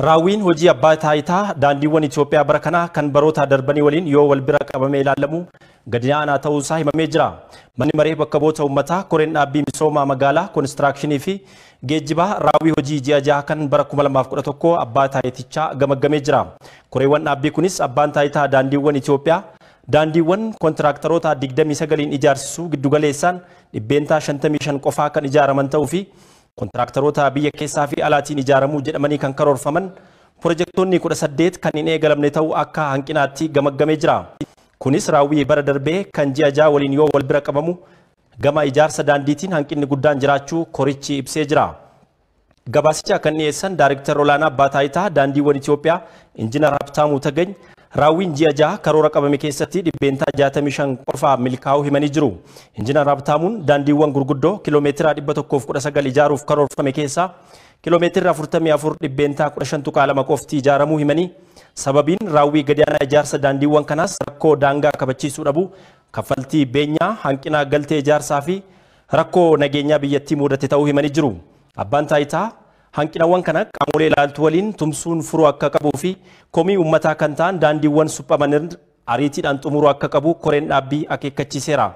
Raawwiin hojii abbaa taayitaa daandiiwwan Itoophiyaa bara kanaa kan baroota darbanii waliin yoo wal bira qabamee ilaalamu gadi aanaa ta'uusaa himamee jira. Manni maree bakka boota Ummataa koreen dhaabbii misoomaa magaalaa koonistiraakshinii fi geejjibaa raawwii hojii ji'a jaha kan bara 2011 abbaa taayitichaa gamagamee jira. Koreewwan dhaabbii kunis abbaan taayitaa daandiiwwan Itoophiyaa daandiiwwan kontiraaktaroota 29 ijaarsisu giddugaleessaan dhibbeentaa 55 qofaa kan ijaaraman ta'uu fi Kontiraaktaroota biyya keessaa fi alaatiin ijaaramuu jedhamanii kan karoorfaman piroojektoonni kudha saddeet kan hin eegalamne ta'uu akka hanqinaatti gamaggamee jira. Kunis raawwii bara darbee kan ji'a jaa waliin yoo wal bira qabamu gama ijaarsa daandiitiin hanqinni guddaan jiraachuu korichi ibsee jira. Gabaasicha kan dhiyeessan daariktara olaanaa abbaa taayitaa daandiiwwan Itoophiyaa injiinar Habtaamuu Tagany Raawwiin ji'a jaha karoora qabame keessatti dhibbeentaa 65 qofaa milkaa'uu himanii jiru. Injiinar Raabtaamuun daandiiwwan gurguddoo kiilomeetira 119 ijaaruuf karoorfame keessaa kiloomeetira 44 dhibbeentaa 15 qofti ijaaramuu himanii sababiin raawwii gadaanaa ijaarsa daandiiwwan kanaas rakkoo daangaa kabachiisuu dhabu kaffaltii beenyaa hanqinaa galtee ijaarsaa fi rakkoo nageenyaa biyyattii mudate ta'uu himanii jiru. Abbaan taayitaa Hanqinawwan kana qaamolee ilaaltuu waliin tumsuun furuu akka qabuu fi komii uummataa kan ta'an daandiiwwan suphaman ariitiidhaan xumuruu akka qabu koreen dhaabbii akeekachiiseera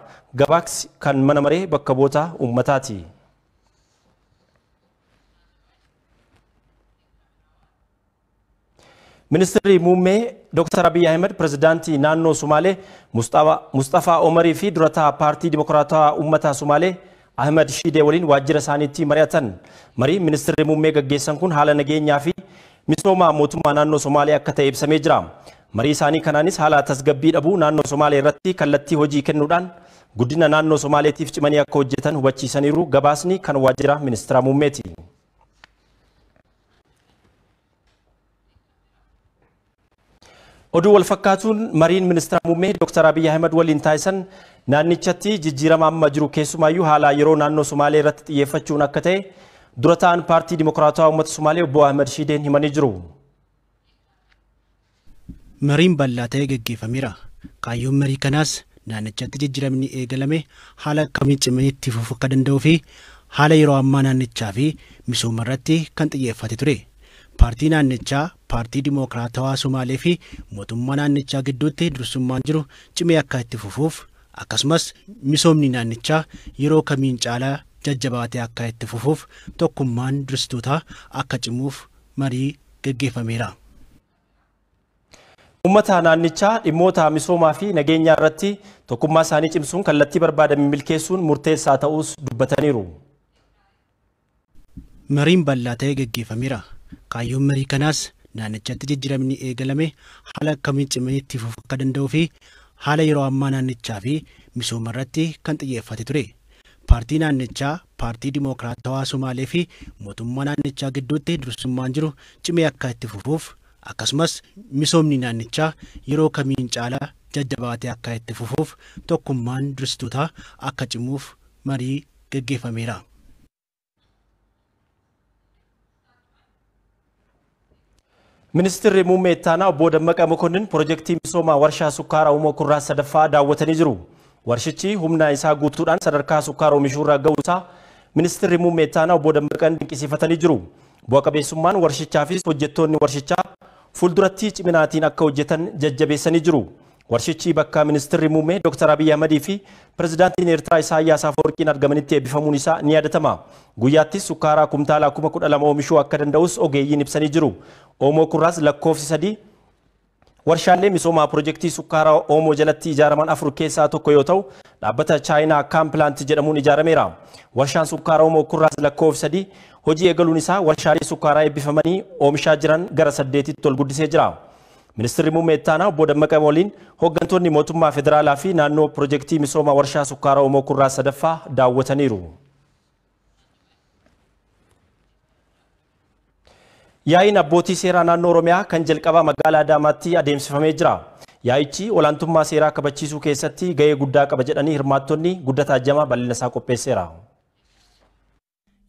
Gabaaks kan mana maree bakka boota uummataati. Ministeerri muummee Dr. Abiy Ahmed pirezidaantii naannoo Sumaalee musxafaa Omarii fi durataa paartii Dimokiraataa Uummataa Sumaalee Ahmad Shidee waliin waajjira isaaniitti mari'atan. Marii ministeerri muummee gaggeessan kun haala nageenyaa fi misooma mootummaa naannoo Somaaliyaa akka ta'e ibsamee jira. Marii isaanii kanaanis haala tasgabbii dhabuu naannoo Somaaliyaa irratti kallattii hojii kennuudhaan guddina naannoo Somaaliyaatiif cimanii akka hojjetan hubachiisaniiru. Gabaasni kan waajjira ministeera muummeeti. oduu wal fakkaatuun mariin ministeera muummee Dr. Abiyyi Ahmad waliin taayisan Naannichatti jijjiirama amma jiru keessumaayyuu haala yeroo naannoo Sumaalee irratti xiyyeeffachuun akka ta'e dura ta'an paartii Dimokiraatawaa Uummata Sumaalee obbo Ahmad Shideen himanii jiru. Mariin bal'aa ta'ee geggeeffameera. Kaayyoon marii kanaas naannichatti jijjiiramni eegalame haala akkamiin cimee itti fufuu akka danda'uu fi haala yeroo ammaa naannichaa fi misooma irratti kan xiyyeeffate ture. Paartii naannichaa, paartii Dimokiraatawaa Sumaalee fi mootummaa naannichaa gidduutti dursummaan jiru cimee akka itti fufuuf akkasumas misoomni naannichaa yeroo kamiin caalaa jajjabaatee akka itti fufuuf tokkummaan dursitoota akka cimuuf marii gaggeeffameera. Uummata naannichaa dhimmoota misoomaa fi nageenyaa irratti tokkummaa isaanii cimsuun kallattii barbaadame milkeessuun murteessaa ta'uus dubbataniiru. Mariin bal'aa ta'ee gaggeeffameera. Kaayyoon marii kanaas naannichatti jijjiiramni eegalame haala akkamiin cimee itti fufuu akka danda'uu fi haala yeroo ammaa naannichaa fi misooma irratti kan xiyyeeffate ture. Paartii naannichaa paartii dimookiraatawaa Sumaalee fi mootummaa naannichaa gidduutti dursummaan jiru cimee akka itti fufuuf akkasumas misoomni naannichaa yeroo kamiin caalaa jajjabaatee akka itti fufuuf tokkummaan dursitootaa akka cimuuf marii gaggeeffameera. Ministirri muummee ittaanaa obbo Dammaqa Mokonnin pirojektii misoomaa warshaa sukkaaraa uumoo kurraa sadaffaa daawwatanii jiru. Warshichi humna isaa guutuudhaan sadarkaa sukkaara oomishuu irraa ga'uusaa ministirri muummee ittaanaa obbo Dammaqan dinqisiifatanii jiru. Bu'a qabeessummaan warshichaafis hojjettoonni warshichaa fuulduratti ciminaatiin akka hojjetan jajjabeessanii jiru. Warshichi bakka ministirri muummee Dr. Abiyyi Ahmadii fi pirezidaantiin Eertiraa Isaayyaas Afwerqiin argamanitti eebbifamuun isaa ni yaadatama Guyyaattis sukkaaraa kumtaala kuma lama oomishuu akka danda'us ogeeyyiin ibsanii jiru. Oomoo kurraas lakkoofsi sadii warshaalee misoomaa piroojeektii sukkaaraa Oomoo jalatti ijaaraman afur keessaa tokko yoo ta'u dhaabbata chaayinaa kaampilaant jedhamuun ijaarameera. Warshaan sukkaaraa Oomoo kurraas lakkoofsi sadii hojii eegaluun isaa warshaalee sukkaaraa eebbifamanii oomishaa jiran gara saddeetitti ol guddisee jira. Ministirii muummee itti obbo waliin hooggantoonni mootummaa federaalaa fi naannoo piroojektii misooma warshaa sukkaara Oromoo sadaffaa daawwataniiru. Yaa'iin abbootii seeraa naannoo Oromiyaa kan jalqabaa magaalaa Adaamaatti adeemsifamee jira. Yaa'ichi olaantummaa seeraa kabachiisuu keessatti gahee guddaa qaba jedhanii hirmaattonni guddataa jama bal'ina isaa qopheesseera.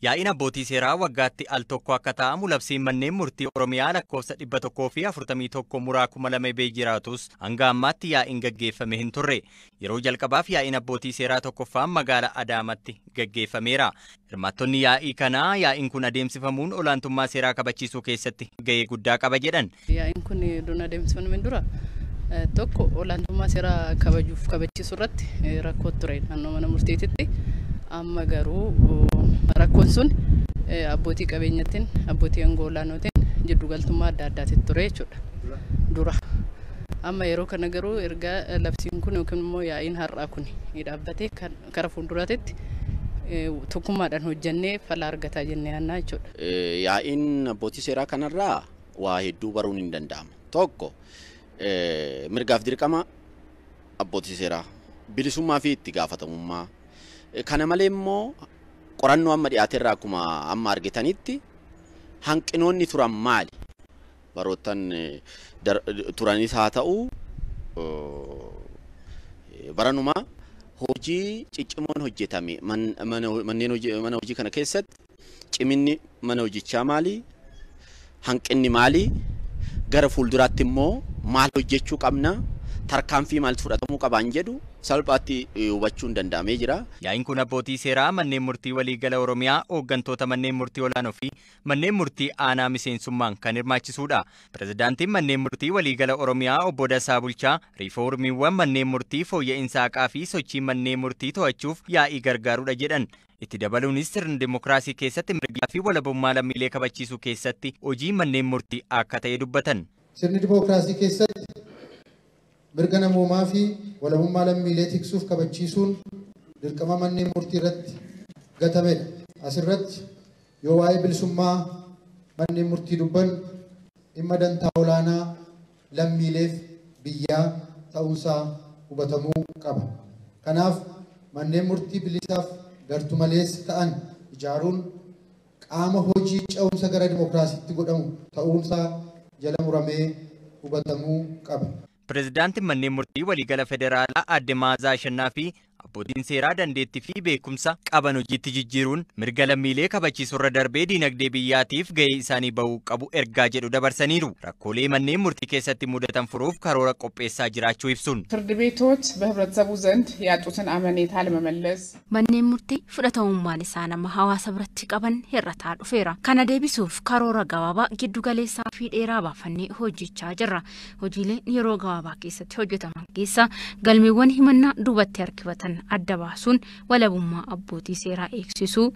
Yaa'in abbootii seeraa waggaatti al tokko akka ta'amu labsiin manneen murtii Oromiyaa lakkoofsa dhibba tokkoo fi afurtamii tokko muraa kuma lama bee jiraatus hanga ammaatti yaa'iin gaggeeffame hin turre. Yeroo jalqabaaf yaa'iin abbootii seeraa tokkoffaan magaala Adaamaatti gaggeeffameera. Hirmaattonni yaa'ii kanaa yaa'iin kun adeemsifamuun olaantummaa seeraa kabachiisuu keessatti gahee guddaa qaba jedhan. Yaa'iin kun dur adeemsifamu dura eh, tokko olaantummaa seeraa kabajuuf kabachiisuu irratti eh, rakkoo ture naannoo mana amma garuu rakkoon sun eh, abbootii qabeenyatiin abbootii jiddu galtummaa adda addaatiin ture jechuudha dura. Amma yeroo kana garuu erga eh, labsiin kun yookiin immoo yaa'iin har'aa kun dhaabbatee kara fuulduraatitti eh, tokkummaadhaan hojjannee fala argataa jennee yaannaa jechuudha. Yaa'iin abbootii seeraa kanarraa waa hedduu baruun hin danda'ama. Tokko mirgaaf dirqama abbootii seeraa bilisummaa fi itti gaafatamummaa kana malee immoo qorannoo amma dhiyaate irraa akkuma amma argitanitti hanqinoonni turan maali? Barootan turanis haa ta'u baranuma hojii ciccimoon hojjetame mana hojii kana keessatti ciminni mana hojichaa maali? Hanqinni maali? Gara fuulduraatti immoo maal hojjechuu qabna? tarkaanfii maaltu fudhatamuu qabaan jedhu salphaatti e, hubachuun danda'amee jira. Yaa'in kun abbootii seeraa manneen murtii waliigala Oromiyaa hooggantoota manneen murtii olaanoo fi manneen murtii aanaa miseensummaan kan hirmaachisuudha. Pirezidaantiin manneen murtii waliigala Oromiyaa obbo Bulchaa riifoormiiwwan manneen murtii fooyya'insaaqaa fi sochii manneen murtii to'achuuf yaa'ii gargaarudha jedhan. Itti dabaluunis sirni dimookiraasii keessatti mirgaa fi walabummaa lammiilee kabachiisu keessatti hojii manneen murtii akka ta'e dubbatan. Sirni dimookiraasii keessatti mirga namoomaa fi walabummaa lammiilee tiksuuf kabachiisuun dirqama manneen murtii irratti gatamedha. Asirratti yoo waa'ee bilisummaa manneen murtii dubban dhimma dantaa olaanaa lammiileef biyyaa ta'uusaa hubatamuu qaba. Kanaaf manneen murtii bilisaaf gartu malees ta'an ijaaruun qaama hojii cehumsa gara dimookiraasiitti godhamu ta'uunsaa jala muramee hubatamuu qaba. Pireezidaantiin manneen murtii waliigala federaalaa adde Maazaa Ashannaa fi abbootiin seeraa dandeettii fi beekumsa qaban hojiitti jijjiiruun mirga lammiilee irra darbee diinagdee biyyaatiif ga'ee isaanii bahuu qabu ergaa jedhu dabarsaniiru rakkoolee manneen murtii keessatti mudatan furuuf karoora qopheessaa jiraachuu ibsuun. ፍርድ ቤቶች በህብረተሰቡ ዘንድ ያጡትን አመኔታ ለመመለስ manneen murtii fudhatamummaan isaa nama hawaasa biratti qaban hir'ataa dhufeera kana deebisuuf karoora gabaabaa giddugaleessaa fi dheeraa baafannee hojjechaa jirra hojiileen yeroo gabaabaa keessatti hojjetaman keessa galmeewwan himannaa adda baasuun walabummaa abbootii seeraa eegsisuu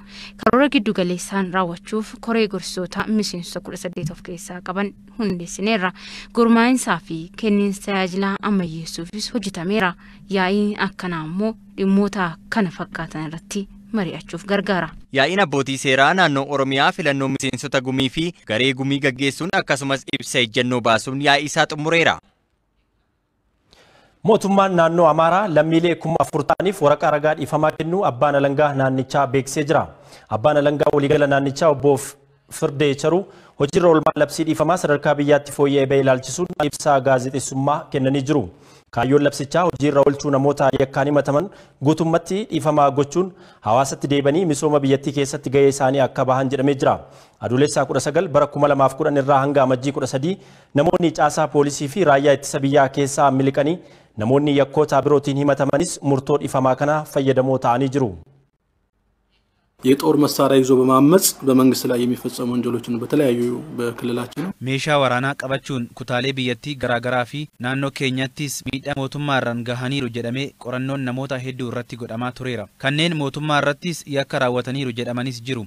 karoora giddugaleessaan raawwachuuf koree gorsitoota miseensota kudha saddeet of keessaa qaban hundeessineerra gurmaa'iinsaa fi kenniinsa tajaajilaa ammayyeessuufis hojjetameera yaa'iin akkanaa ammoo dhimmoota kana fakkaatan irratti mari'achuuf gargaara. Yaa'iin abbootii seeraa naannoo Oromiyaa filannoo miseensota gumii fi garee gumii gaggeessuun akkasumas ibsa ejjennoo baasuun yaa'ii isaa xumureera. Mootummaan naannoo Amaaraa lammiilee kuma afur ta'aniif waraqaa ragaa dhiifamaa kennu abbaan alangaa naannichaa beeksee jira. Abbaan alangaa waliigala naannichaa obboof firdee hojii hojiirra oolmaa labsii dhiifamaa sadarkaa biyyaatti fooyya'ee ba'e ilaalchisuun ibsaa gaazexessummaa kennanii jiru. Kaayyoon labsichaa hojii irra oolchuu namoota yakkaan himataman guutummatti dhiifamaa gochuun hawaasatti deebanii misooma biyyattii keessatti gahee isaanii akka bahan jedhamee jira. Adoolessaa 19 bara 2010 irraa hanga amajjii 13 namoonni caasaa poolisii Namoonni yakkoo birootiin himatamanis murtoo dhiphamaa kana fayyadamoo ta'anii jiru. Yeroo xawwarii masaa irraa yoo ibsuu ba'e Maamas baMangisa laan yommuu fayyadamu Meeshaa waraanaa qabachuun kutaalee biyyattii garaagaraa fi naannoo keenyattis miidhaa irraan gahaniiru jedhamee qorannoon namoota hedduu irratti godhamaa tureera. Kanneen mootummaa irrattis yakka raawwataniiru jedhamanis jiru.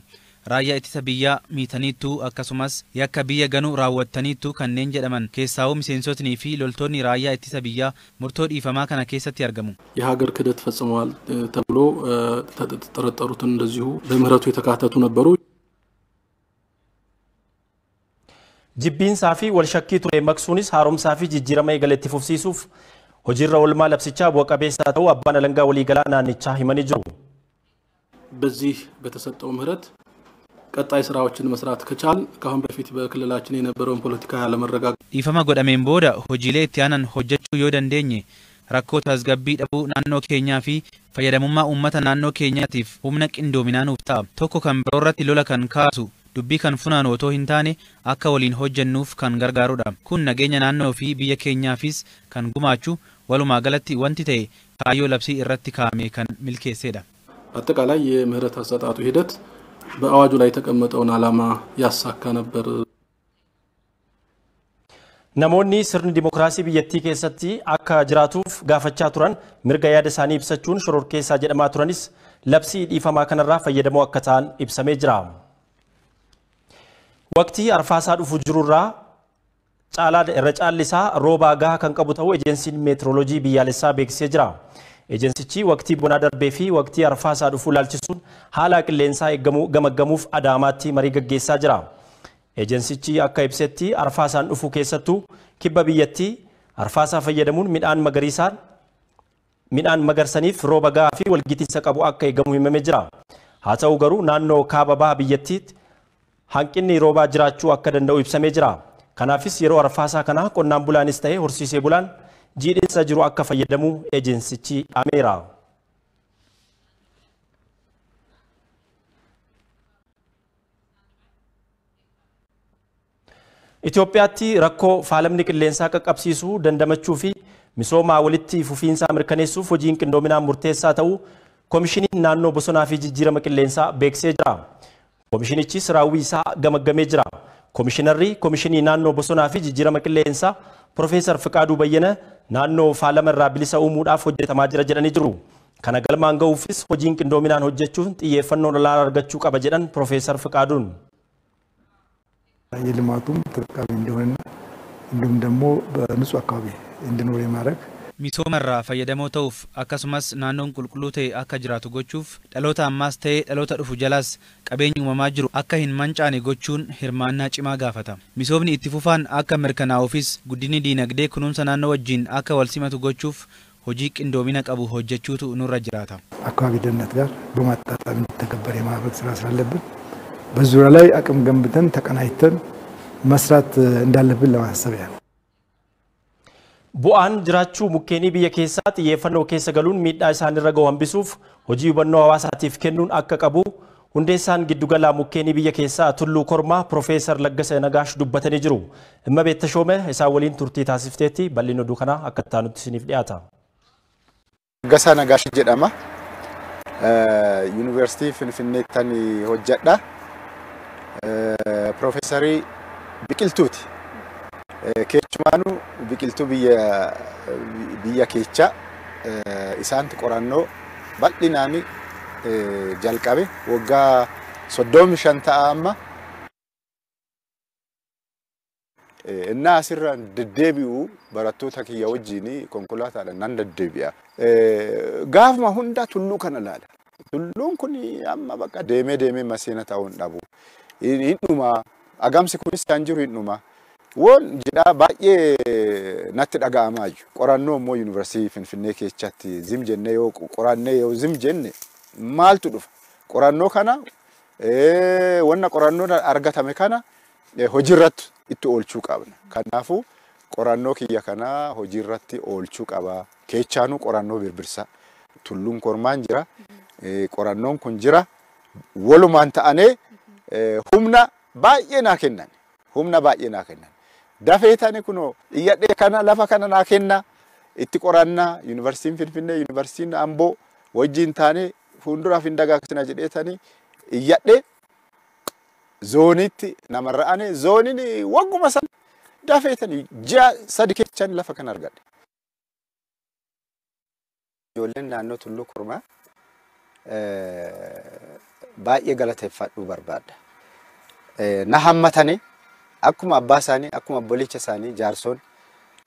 raayyaa ittisa biyyaa miitaniittu akkasumas yakka biyya ganuu raawwattaniittu kanneen jedhaman keessaawuu miseensotnii fi loltoonni raayyaa ittisa biyyaa murtoo dhiifamaa kana keessatti argamu። የሀገር ክህደት ፈጽመዋል ተብሎ ተጠረጠሩትን እንደዚሁ በምህረቱ የተካተቱ ነበሩ። jibbiinsaa fi walshakkii ture maksuunis haaromsaa fi jijjiirama eegaletti fufsiisuuf hojiirra oolmaa labsichaa bu'a qabeessaa ta'uu abbaan alangaa waliigalaa naannichaa himanii jiru. በዚህ በተሰጠው ምህረት ቀጣይ ስራዎችን መስራት ከቻል ከአሁን በፊት በክልላችን የነበረውን ፖለቲካ Dhiifama godhameen booda hojiilee itti aanan hojjechuu yoo dandeenye rakkoo tasgabbii dhabuu naannoo keenyaa fi fayyadamummaa uummata naannoo keenyaatiif humna qindoominaa nuuf ta'a. Tokko kan baroo irratti lola kan kaasu dubbii kan funaanu otoo hin taane akka waliin hojjannuuf kan gargaarudha. Kun nageenya naannoo fi biyya keenyaafis kan gumaachu walumaa galatti wanti ta'e kaayyoo labsii irratti kaa'ame kan milkeessedha. Aጠቃላይ Namoonni sirni dimookiraasii biyyattii keessatti akka jiraatuuf gaafachaa turan mirga yaada isaanii ibsachuun shororkeessaa jedhamaa turanis labsii dhiifamaa kanarraa fayyadamoo akka ta'an ibsamee jira. Waqtii arfaasaa dhufu jirurraa irra caallisaa rooba gahaa kan qabu ta'u ejeensiin meetiroloojii biyyaalessaa beeksisee jira. Ejensichi waqtii bonaa darbee fi waqtii arfaasaa dhufuu laalchisuun haala qilleensaa gamaggamuuf Adaamaatti marii gaggeessaa jira. Ejensichi akka ibsetti arfaasaan dhufuu keessattuu kibba biyyattii arfaasaa fayyadamuun midhaan magariisaan midhaan magarsaniif rooba gahaa fi walgitinsa qabu akka eegamu himamee jira. Haa ta'u garuu naannoo kaaba baha biyyattii hanqinni roobaa jiraachuu akka danda'u ibsamee jira. Kanaafis yeroo arfaasaa kana qonnaan bulaanis ta'ee horsiisee bulaan jiidhinsa jiru akka fayyadamu ejensichi ameera. Itoophiyaatti rakkoo faalamni qilleensaa qaqqabsiisuu dandamachuu fi misoomaa walitti fufiinsaa mirkaneessuuf hojiin qindoominaan murteessaa ta'u koomishiniin naannoo bosonaa fi jijjiirama qilleensaa beeksee jira. Koomishinichis raawwii isaa gamaggamee jira. Koomishinarri koomishinii naannoo bosonaa fi jijjiirama qilleensaa Piroofeesar Fiqaaduu Bayyana naannoo faalamarraa bilisa uumuudhaaf hojjetamaa jira jedhanii jiru. Kana galmaan ga'uufis hojiin qindoominaan hojjechuun xiyyeeffannoo olaanaa argachuu qaba jedhan Piroofeesar Fiqaaduun. Baay'ee የልማቱም hin እንደሆነና እንዲሁም nusu በንጹህ hin እንድኖር የማድረግ misoomarraa fayyadamoo ta'uuf akkasumas naannoon qulqulluu ta'e akka jiraatu gochuuf dhaloota ammaas ta'e dhaloota dhufu jalaas qabeenyi uumamaa jiru akka hin mancaane gochuun hirmaannaa cimaa gaafata. Misoomni itti fufaan akka mirkanaa'uufis guddinni dinagdee kunuunsa naannoo wajjin akka wal simatu gochuuf hojii qindoomina qabu hojjechuutu nurra jiraata። አካባቢ ደህንነት ጋር በማጣጣም የሚተገበር የማህበር ስራ Bu'aan jiraachuu mukkeenii biyya keessaa xiyyeeffannoo keessa galuun miidhaa isaan irra gahu hambisuuf hojii hubannoo hawaasaatiif kennuun akka qabu hundeessaan giddugalaa mukkeenii biyya keessaa Tulluu Kormaa Piroofeesar Laggasa Nagaash dubbatanii jiru. Dhimma Beettashoomee isaan waliin turtii taasifteetti bal'inni oduu kanaa akka taanutti isiniif dhiyaata. Laggasaa Nagaash jedhama. Yuunivarsiitii Finfinneettan hojjadha. Piroofeesarii Biqiltuuti. Dhumaanuu biqiltuu biyya keechaa eh, isaanti qorannoo bal'inaan eh, jalqabe waggaa soddomi shan ta'a amma. Eh, Inni deddeebi'u barattoota kiyya wajjin konkolaataadhaan naan deddeebi'a. Gaafuma hundaa tulluu kana laala Tulluun kun amma deemee deemee maseena ta'uu hin dhabu. Hindhuma agamsi kunis kan jiru hindhuma. Won jedhaa baay'ee natti dhaga'amaa jiru. Qorannoo immoo yuunivarsiitii Finfinnee keessatti zim yoo yoo zim jenne maaltu dhufa? Qorannoo kana wanna qorannoo argatame kana hojiirratti itti oolchuu qabna. Kanaafuu qorannoo kiyya kanaa hojiirratti oolchuu qaba. Keechaanuu qorannoo birbirsaa. Tulluun kormaan jira. Qorannoon kun jira. Walumaan ta'anii humna baay'ee naa Humna kennan. Dafeetani kunoo iyyadhee kana lafa kana naa kenna itti qoranna yuunivarsiitiin Finfinnee yuunivarsiitiin Amboo wajjin taane hunduraaf hin dagaagsina jedheetanii iyyadhee zooniitti namarra ane zooniin wagguma san dafeetanii ji'a sadi keessan lafa kana argadhe. Ijoolleen naannoo Tulluu Kurmaa eh, baay'ee galateeffadhu barbaadda. Eh, na hammatane akkuma abbaa isaanii akkuma obbolicha isaanii jaarsoon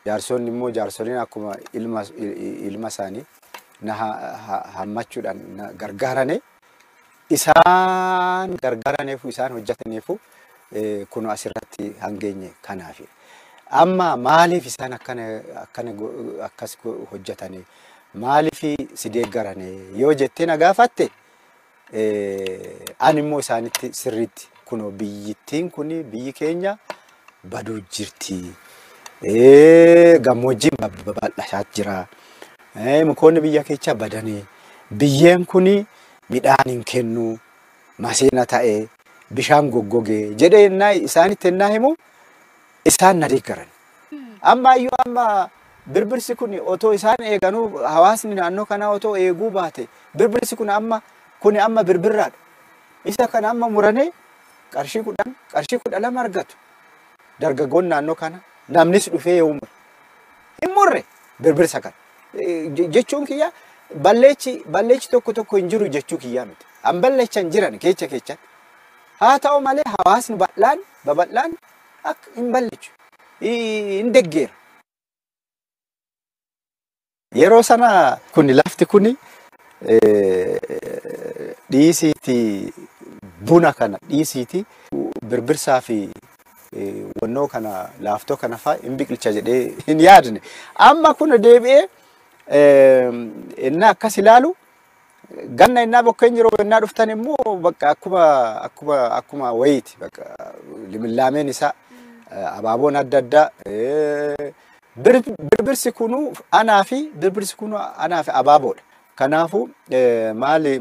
jaarsoon immoo jaarsoliin akkuma ilma ilma isaanii na hammachuudhaan na gargaarane isaan gargaaraneefu isaan hojjetaneefu e, kun asirratti hangeenye kanaaf Amma maaliif isaan akkana akkana akkas hojjetane maaliif si yoo jettee na gaafatte an e, immoo isaanitti sirriitti Akkuma biyyittiin kun biyyi keenya baduu jirti. Gammoojjiin babal'achaa jira. Mukoonni biyya keechaa badanii. Biyyeen kun midhaan hin kennu. Maseena ta'ee bishaan goggogee jedhee ennaa isaanitti ennaa himu isaan na Amma iyyuu amma birbirsi kun otoo isaan eeganuu hawaasni naannoo kanaa otoo eeguu baate birbirsi kun amma kun birbirraadha. Isa kana amma muranii qarshii kudhan kudha lama argatu dargaggoon naannoo kana namnis dhufee yoo mure hin murre birbirsa kan Jechuun kiyya balleechi tokko tokko hin jiru jechuu kiyyaa miti. An ballechan jiran kecha kechatti. Haa ta'u malee hawaasni bal'aan babal'aan akka hin balleechu hin deggeera. Yeroo sana kun lafti kun eh, dhiisiitii buna kana dhiisiiti birbirsaa fi e, wannoo kana laaftoo kana fa'aa hin biqilcha jedhee hin yaadne. Amma kun deebi'ee innaa e, akkas ilaalu ganna innaa bokkeen yeroo innaa dhuftan immoo bakka akkuma akkuma wayiiti bakka limillaameen isaa e, abaaboon adda addaa. Birbirsi kunuu anaa fi birbirsi kunuu anaa abaaboodha. Kanaafuu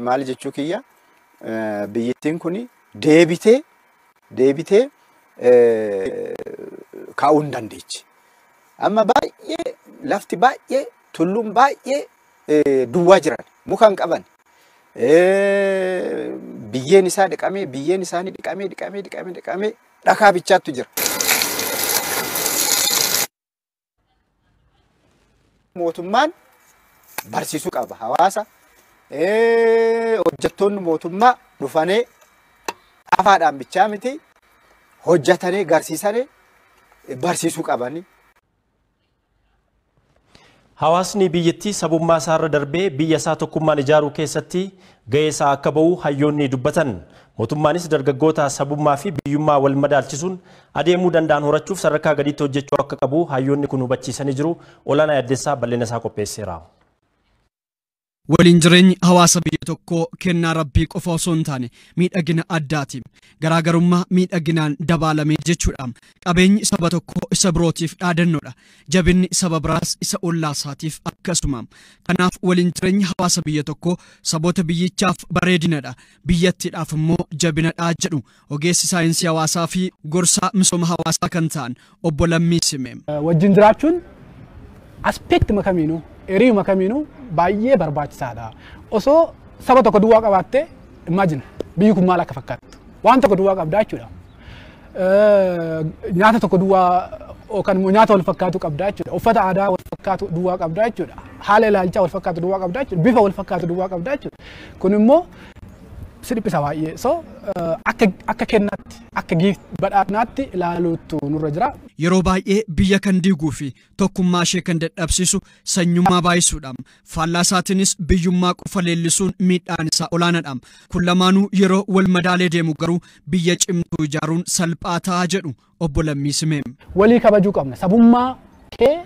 maali jechuu kiyya biyyattiin kun deebitee deebitee kaa'uu hin dandeechi. Amma baay'ee lafti baay'ee tulluun baay'ee duwwaa jiran muka hin qaban biyyeen isaa dhiqamee biyyeen isaanii dhiqamee dhiqamee dhakaa bichaattu jira. Mootummaan barsiisuu qaba hawaasa. hojjettoonni mootummaa dhufanee afaadhaan bichaa miti hojjetanii garsiisanii barsiisuu qabani. Hawaasni biyyattii sabummaa isaarra darbee biyya isaa tokkummaan ijaaruu keessatti gahee isaa akka ba'u hayyoonni dubbatan. Mootummaanis dargaggoota sabummaa fi biyyummaa wal madaalchisuun adeemuu danda'an horachuuf sadarkaa gadiitti hojjechuu akka qabu hayyoonni kun hubachiisanii jiru. Olaanaa Yaddeessaa bal'ina isaa qopheesseera. waliin jireenyi hawaasa biyya tokkoo kennaa rabbii qofa osoo hin taane miidhagina addaati garaagarummaa miidhaginaan dabaalamee jechuudha qabeenyi saba tokkoo isa birootiif dhaadannoodha jabinni saba biraas isa ollaasaatiif akkasuma kanaaf waliin jireenyi hawaasa biyya tokkoo saboota biyyichaaf bareedinadha biyyattiidhaaf immoo jabinadhaa jedhu ogeessi saayinsii hawaasaa fi gorsaa misooma hawaasaa kan ta'an obbo Lammiisime. wajjin jiraachuun aspekti baay'ee barbaachisaadha. Osoo saba tokko duwwaa qabaatte imaajin biyyi kun maal akka fakkaattu waan tokko duwwaa qabdaa jechuudha. Nyaata tokko duwwaa yookaan immoo nyaata wal fakkaatu qabdaa jechuudha. Uffata aadaa wal fakkaatu duwwaa qabdaa jechuudha. Haala ilaalchaa wal fakkaatu duwwaa qabdaa jechuudha. Bifa wal fakkaatu duwwaa qabdaa jechuudha. Kun immoo dhiphisa baay'ee so eh, akka akka kennaatti akka badhaadhinaatti ilaaluutu nurra jira. Yeroo baay'ee biyya kan diiguu fi tokkummaa ishee kan dadhabsiisu sanyummaa baay'isuudhaam faallaa isaatiinis biyyummaa qofa leellisuun miidhaan isaa olaanaadhaam kun lamaanuu yeroo wal madaalee deemu garuu biyya cimtuu ijaaruun salphaa ta'a jedhu obbo Walii kabajuu qabna sabummaa kee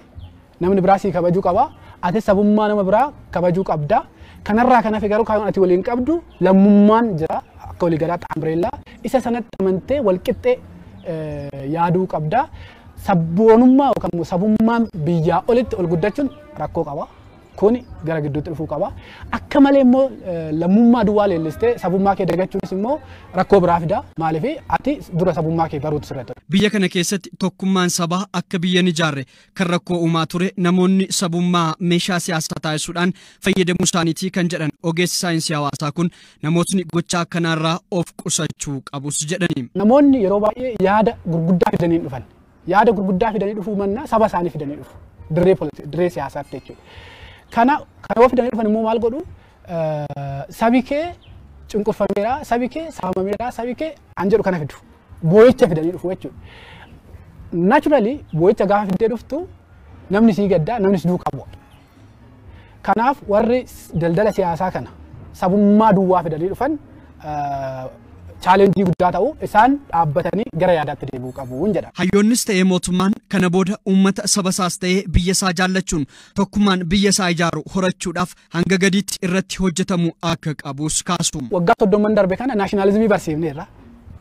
namni biraa si kabajuu qabaa. ati sabummaa nama biraa kabajuu qabdaa. kanarraa kana figaruu kaayyoon waliin qabdu lammummaan jira akka walii galaatti isa sanatti amantee walqixxee yaaduu qabda. Sabboonummaa yookaan sabummaan biyyaa olitti ol guddachuun rakkoo qaba. Kun gara gidduutti dhufuu qaba. Akka malee immoo lammummaa duwwaa leellistee sabummaa kee dagachuunis immoo rakkoo biraa fida. Maaliif ati dura sabummaa kee baruutu sirreetu. Biyya kana keessatti tokkummaan sabaa akka biyya ni jaarre kan rakkoo uumaa ture namoonni sabummaa meeshaa siyaasaa taasisuudhaan fayyadamuu isaaniitii kan jedhan ogeessi saayinsii hawaasaa kun namootni gochaa akkanaarraa of qusachuu qabus jedhani. Namoonni yeroo baay'ee yaada gurguddaa fidanii dhufan yaada gurguddaa fidanii dhufuu mannaa saba isaanii fidanii dhufu dirree dirree siyaasaatti jechuudha. Kana kan yoo fidanii dhufan immoo maal godhu sabi kee cunqurfameera sabi kee saamameera sabi kee an jedhu kana fidu. boo'icha fidanii dhufu jechuudha. Naachurali boo'icha gaafa fiddee dhuftu namni sii gaddaa namni si duukaa bu'a. Kanaaf warri daldala siyaasaa kana sabummaa duwwaa fidanii dhufan chaaleenjii guddaa ta'u isaan dhaabbatanii gara yaadaatti deebi'uu qabu jedha. Hayyoonnis ta'ee mootummaan kana booda uummata saba isaas ta'ee biyya isaa jaallachuun tokkummaan biyya isaa ijaaru horachuudhaaf hanga gadiitti irratti hojjetamu akka qabus kaasuma. Waggaa soddomman darbe kana naashinaalizimii barsiifneerra.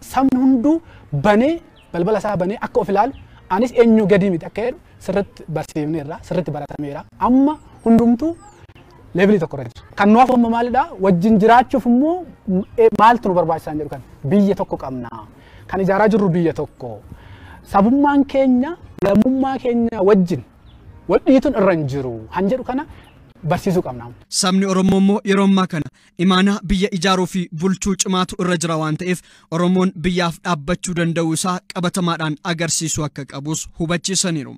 sabni hunduu banee balbala isaa banee akka of ilaalu anis eenyu gadi miti akka jedhu sirriitti barsiifneerra sirriitti baratameera amma hundumtuu leevilii tokko irratti kan nu nuuf amma maalidha wajjin jiraachuuf immoo maaltu nu barbaachisaan jedhu kan biyya tokko qabna kan ijaaraa jirru biyya tokko sabummaan keenya lammummaa keenya wajjin wal dhiituun irra hin jiru han jedhu kana Sabni Oromoo immoo yeroo kana imaanaa biyya ijaaruu fi bulchuu cimaatu irra jira waan ta'eef Oromoon biyyaaf dhaabbachuu danda'u isaa qabatamaadhaan agarsiisu akka qabus hubachiisaniiru.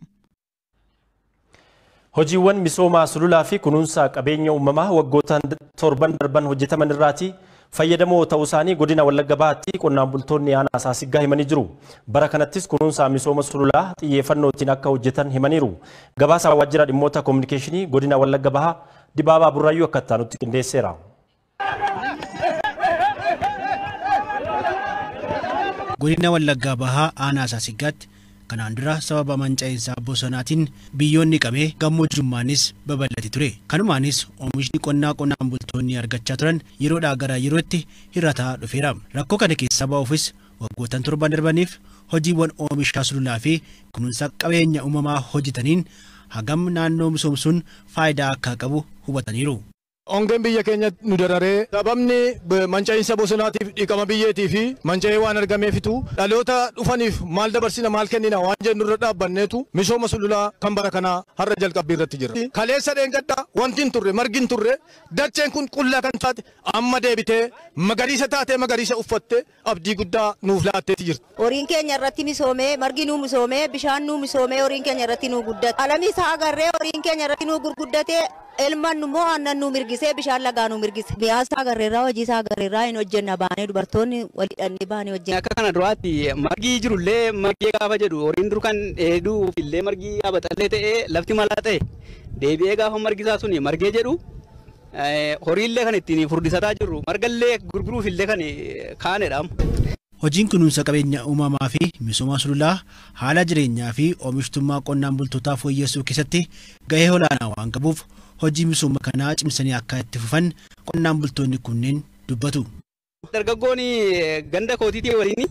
Hojiiwwan misoomaa sululaa fi kunuunsa qabeenya uumamaa waggoota torban darban hojjetaman irraati. fayyadamoo ta'uu isaanii godina Wallagga Bahaatti qonnaan bultoonni aanaa isaa siggaa himanii jiru. Bara kanattis kunuunsaa misooma sululaa xiyyeeffannootiin akka hojjetan himaniiru. gabaasaa waajjira dhimmoota koominikeeshinii godina Wallagga Bahaa Dibaabaa Burraayyuu akka taanutti qindeesseera. Godina Wallaggaa aanaa isaa Kanaan dura sababa manca'iinsaa bosonaatiin biyyoonni qabee gammoojjummaanis babal'ate ture. Kanumaanis oomishni qonnaa qonnaan bultoonni argachaa turan yeroodhaa gara yerootti hir'ataa dhufeera. Rakkoo kana keessaa ba'uufis waggootan torbaan darbaniif hojiiwwan oomishaa sululaa fi kunuunsa qabeenya uumamaa hojjetaniin hagam naannoo misoomsuun faayidaa akka qabu hubataniiru. Ongeen biyya keenya nu dararee sababni manca'iinsa bosonaatiif dhiqama biyyeetii fi manca'ee waan argamee fituu dhaloota dhufaniif maal dabarsina maal kennina waan jennu irra dhaabbanneetu misooma sululaa kan bara kanaa har'a jalqabbii irratti jira. Kaleessa dheengadhaa wanti hin turre margi turre dacheen kun qullaa kan taate amma deebitee magariisa taatee magariisa uffattee abdii guddaa nuuf laatteetti jirti. Horiin keenya irratti misoomee margi nuu misoomee bishaan nuu misoomee horiin keenya irratti nuu guddate. Alamii agarree horiin keenya irratti nuu gurguddatee Elman immoo aannan nu mirgisee bishaan lagaa nu mirgise. Biyyaasa agarreerraa hojii isaa agarreerraa hin hojjenna baanee dubartoonni walii dhandhee baanee Akka kana duraatti margi jirullee margee gaafa jedhu horiin dur kan dheeduu illee margi abaxallee ta'ee lafti malaa ta'e deebi'ee gaafa margisaa suni margee jedhu eh, horiillee kan ittiin furdisataa jirru margallee gurguruuf illee kan eh, kaanedhaam. Hojiin kunuunsa qabeenya uumamaa fi misooma sululaa haala jireenyaa fi oomishtummaa qonnaan bultootaa fooyyessuu keessatti gahee olaanaa waan qabuuf hojii misooma kanaa cimsanii akka itti fufan qonnaan bultoonni kunneen dubbatu. Dargaggoon ganda kootiitii waliin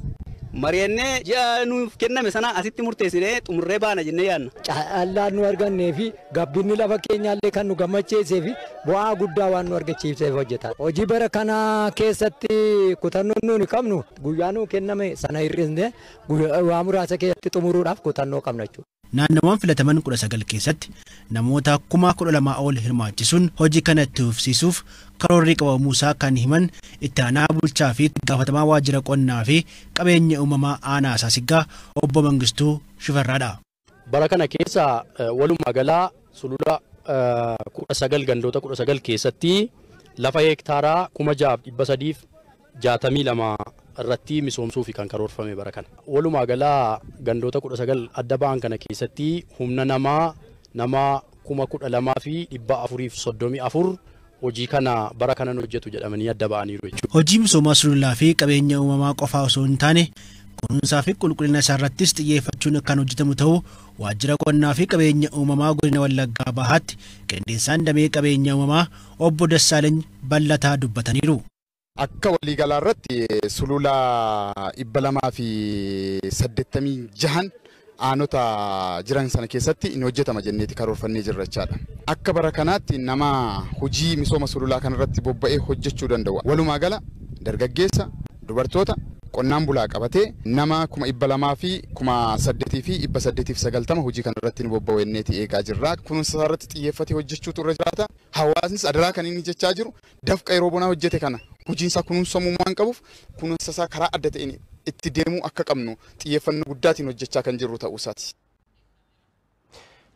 mari'annee ji'a nuuf kenname sana asitti murteessinee xumurree baana jennee yaadna. Caallaan nu argannee fi gabbinni lafa keenyaallee kan nu gammacheesee fi bu'aa guddaa waan nu argachiifseef hojjeta. Hojii bara kana keessatti kutannoon nuuni qabnu guyyaa kenname sana hir'isnee guyyaa muraasa keessatti xumuruudhaaf kutannoo qabna jechuudha. naannawaan filataman kudha sagal keessatti namoota kuma kudha lamaa ol hirmaachisuun hojii kana itti hufsiisuuf karoorri qabamuusaa kan himan itti aanaa bulchaa fi gaafatamaa waajjira qonnaa fi qabeenya uumamaa aanaa isaasigaa obbo Mangistuu shufarraadha Bara kana keessa eh, waluma galaa sulula eh, kudha gandoota kudha keessatti lafa heektaaraa kuma dhibba sadiif jaatamii lama irratti misoomsuuf kan karoorfame bara kana. Walumaa galaa gandoota kudha sagal adda ba'an kana keessatti humna namaa nama kuma kudha lamaa fi afuriif afur hojii kana bara kanan hojjetu jedhamanii adda ba'aniiru Hojii misoomaa sululaa fi qabeenya uumamaa qofaa osoo hin taane kunuunsaa fi qulqullina irrattis xiyyeeffachuun kan hojjetamu ta'u waajjira qonnaa fi qabeenya uumamaa godina Wallaggaa Bahaatti qindeessaan damee qabeenya uumamaa obbo Dassaaleeny Ballataa dubbataniiru. akka waliigalaa irratti sulula dhibba lamaa fi saddeettamii jahan aanota jiran sana keessatti in hojjetama jenneeti karoorfannee jirra jechaadha. Akka bara kanaatti nama hojii misooma sululaa kanarratti bobba'ee hojjechuu danda'u walumaa gala dargaggeessa dubartoota qonnaan bulaa qabatee nama kuma dhibba lamaa fi kuma saddeetii fi dhibba saddeetii fi sagaltama hojii kana irratti nu bobba'enneeti eegaa jirra. Kunuunsa isaa irratti xiyyeeffatee hojjechuutu irra jiraata. Hawaasnis adaraa kan inni jechaa jiru dafqa yeroo bonaa hojjete kana hojiin isaa kunuun sammuu waan qabuuf kunuunsa isaa karaa adda ta'een itti deemuu akka qabnu xiyyeeffannoo guddaatiin hojjechaa kan jirru ta'uu isaati.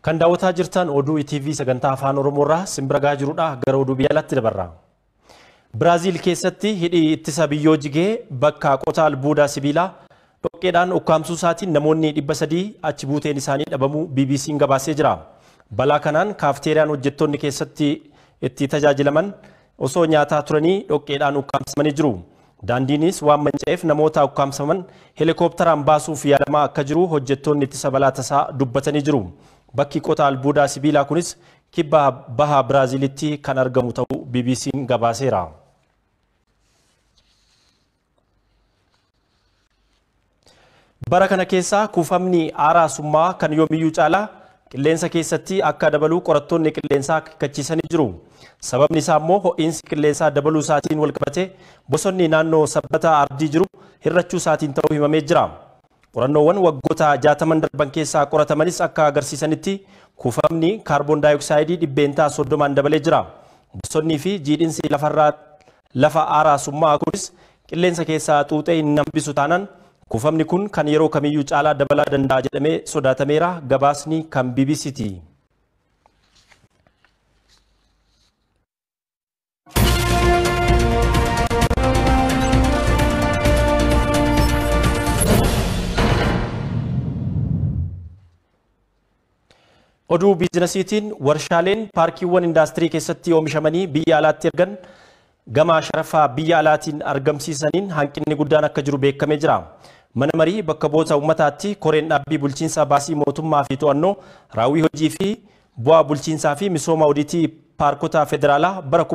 Kan daawwataa jirtan oduu ETV sagantaa afaan Oromoorraa simbiragaa jirudha gara oduu biyya alaatti dabarra. Biraaziil keessatti hidhii ittisa biyyoo jigee bakka qota albuudaa sibiilaa dhoqqeedhaan ukkaamsuu isaatiin namoonni dhibba sadii achi buuteen isaanii dhabamuu BBC gabaasee jira. Balaa kanaan kaafteeriyaan hojjettoonni keessatti itti tajaajilaman osoo nyaataa turanii dhoqqeedhaan ukkaamsamanii jiru. Daandiinis waan manca'eef namoota ukkaamsaman helikoopteraan baasuuf yaalamaa akka jiru hojjettoonni ittisa balaa tasaa dubbatanii jiru. Bakki qotaa albuudaa sibiilaa kunis kibba bahaa Biraaziilitti kan argamu ta'uu BBC'n gabaaseera. Bara kana keessaa kuufamni aaraa summaa kan yoomiyyuu caalaa Qilleensa keessatti akka dabaluu qorattoonni qilleensaa kachiisanii jiru. Sababni isaa immoo ho'iinsi qilleensaa dabaluu isaatiin walqabate bosonni naannoo sabbata ardii jiru hirrachuu isaatiin ta'u himamee jira. Qorannoowwan waggoota jaataman darban keessaa qoratamanis akka agarsiisanitti kuufamni kaarboon daayoksaayiidii dhibbeentaa soddomaan dabalee jira. Bosonnii fi jiidhinsi lafa araasummaa kunis qilleensa keessaa xuuxee hin hambisu taanaan Kuufamni kun kan yeroo kamiyyuu caalaa dabalaa danda'a jedhamee sodaatameera. Gabaasni kan BBC'ti. Oduu bizinasiitiin warshaaleen paarkiiwwan indaastirii keessatti oomishamanii biyya alaatti ergan gama sharafaa biyya alaatiin argamsiisaniin hanqinni guddaan akka jiru beekamee jira. Mana marii bakka boota ummataatti koreen dhaabbii bulchiinsaa baasii mootummaa fi to'annoo raawwii hojii fi bu'aa bulchiinsaa fi misooma odiitii paarkotaa federaalaa bara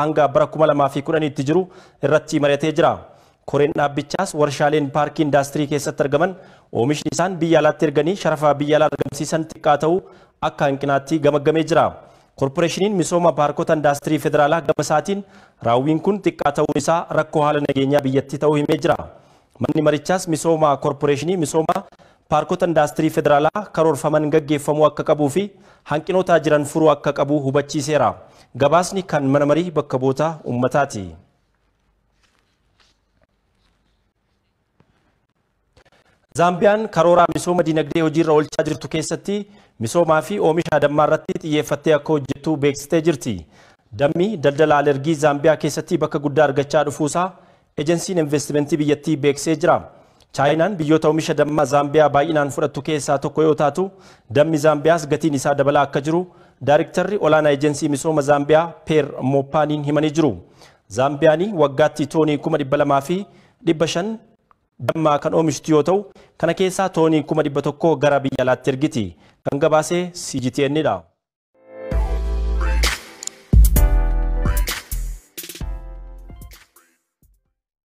hanga bara 2010 jiru irratti mari'atee jira. Koreen dhaabbichaas warshaaleen paarkii indaastirii keessatti argaman oomishni isaan biyya alaatti erganii sharafaa biyya alaa argamsiisan xiqqaa ta'uu akka hanqinaatti gamagamee jira. Koorporeeshiniin misooma paarkota indaastirii federaalaa gama isaatiin raawwiin kun xiqqaa ta'uun isaa rakkoo haala nageenyaa biyyattii ta'uu himee jira. Manni marichaas misooma korporeeshinii misooma paarkota indaastirii federaalaa karoorfaman gaggeeffamuu akka qabuu fi hanqinootaa jiran furuu akka qabu hubachiiseera. Gabaasni kan mana marii bakka boota uummataati. Zaambiyaan karoora misooma dinagdee hojiirra oolchaa jirtu keessatti misoomaa fi oomisha dammaa irratti xiyyeeffattee akka hojjettu beeksistee jirti. Dammi daldala alergii Zaambiyaa keessatti bakka guddaa argachaa dhufuusaa ejensiin investimentii biyyattii beeksee jira. Chaayinaan biyyoota oomisha dammaa Zaambiyaa baay'inaan fudhattu keessaa tokko yoo taatu dammi Zaambiyaas gatiin isaa dabalaa akka jiru daayrektarri olaanaa ejensii misooma Zaambiyaa Peer Moppaaniin himanii jiru. Zaambiyaanii waggaatti toonii 2,500 fi 500 dammaa kan oomishtu yoo ta'u kana keessaa toonii kuma dhibba tokkoo gara biyya alaatti ergiti kan gabaasee CGTN dha.